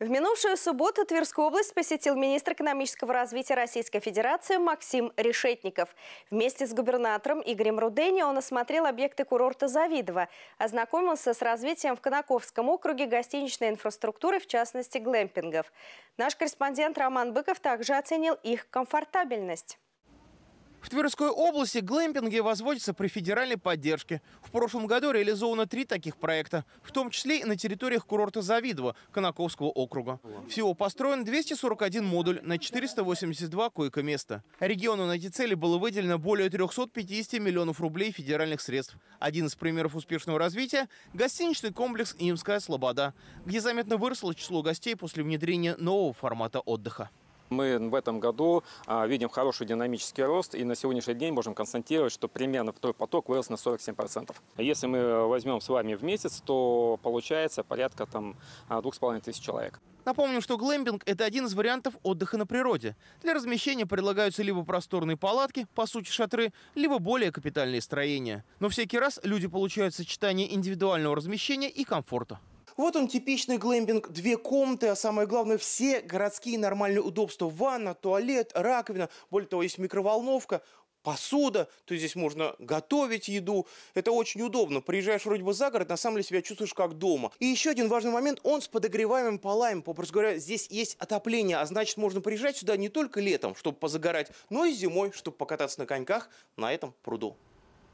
В минувшую субботу Тверскую область посетил министр экономического развития Российской Федерации Максим Решетников. Вместе с губернатором Игорем Рудени он осмотрел объекты курорта Завидово, ознакомился с развитием в Конаковском округе гостиничной инфраструктуры, в частности глэмпингов. Наш корреспондент Роман Быков также оценил их комфортабельность. В Тверской области глэмпинги возводятся при федеральной поддержке. В прошлом году реализовано три таких проекта, в том числе и на территориях курорта Завидово Конаковского округа. Всего построен 241 модуль на 482 койко-места. Региону на эти цели было выделено более 350 миллионов рублей федеральных средств. Один из примеров успешного развития – гостиничный комплекс «Имская Слобода», где заметно выросло число гостей после внедрения нового формата отдыха. Мы в этом году а, видим хороший динамический рост, и на сегодняшний день можем констатировать, что примерно второй поток вырос на 47%. Если мы э, возьмем с вами в месяц, то получается порядка там 2,5 а, тысяч человек. Напомним, что глэмпинг – это один из вариантов отдыха на природе. Для размещения предлагаются либо просторные палатки, по сути шатры, либо более капитальные строения. Но всякий раз люди получают сочетание индивидуального размещения и комфорта. Вот он типичный глэмпинг, две комнаты, а самое главное, все городские нормальные удобства. Ванна, туалет, раковина, более того, есть микроволновка, посуда, то есть здесь можно готовить еду. Это очень удобно. Приезжаешь вроде бы за город, на самом деле себя чувствуешь как дома. И еще один важный момент, он с подогреваемым полами. Попросту говоря, здесь есть отопление, а значит можно приезжать сюда не только летом, чтобы позагорать, но и зимой, чтобы покататься на коньках на этом пруду.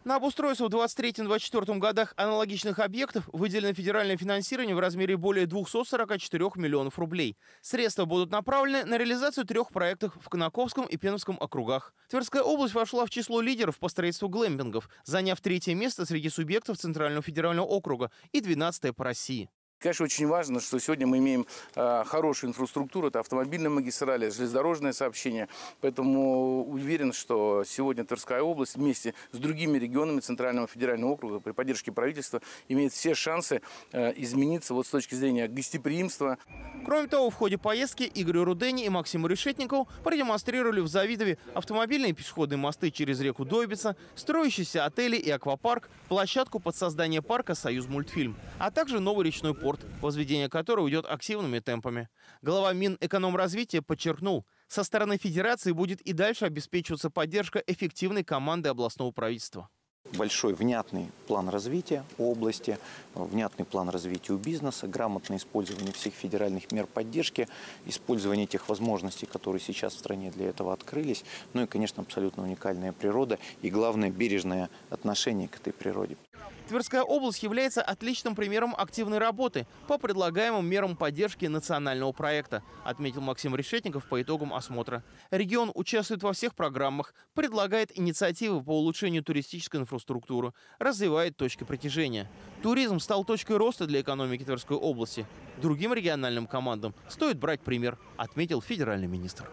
На обустройство в 23-24 годах аналогичных объектов выделено федеральное финансирование в размере более 244 миллионов рублей. Средства будут направлены на реализацию трех проектов в Конаковском и Пеновском округах. Тверская область вошла в число лидеров по строительству глэмпингов, заняв третье место среди субъектов Центрального федерального округа и 12 по России. Конечно, очень важно, что сегодня мы имеем а, хорошую инфраструктуру, это автомобильные магистрали, железнодорожное сообщение, поэтому уверен, что сегодня Тверская область вместе с другими регионами Центрального федерального округа при поддержке правительства имеет все шансы а, измениться вот с точки зрения гостеприимства. Кроме того, в ходе поездки Игорь Рудени и Максиму Решетникову продемонстрировали в Завидове автомобильные пешеходные мосты через реку Дойбица, строящиеся отели и аквапарк, площадку под создание парка «Союз мультфильм», а также новый речной порт спорт, возведение которого идет активными темпами. Глава Минэкономразвития подчеркнул, со стороны Федерации будет и дальше обеспечиваться поддержка эффективной команды областного правительства большой внятный план развития области, внятный план развития у бизнеса, грамотное использование всех федеральных мер поддержки, использование тех возможностей, которые сейчас в стране для этого открылись, ну и, конечно, абсолютно уникальная природа и, главное, бережное отношение к этой природе. Тверская область является отличным примером активной работы по предлагаемым мерам поддержки национального проекта, отметил Максим Решетников по итогам осмотра. Регион участвует во всех программах, предлагает инициативы по улучшению туристической инфраструктуры, развивает точки притяжения. Туризм стал точкой роста для экономики Тверской области. Другим региональным командам стоит брать пример, отметил федеральный министр.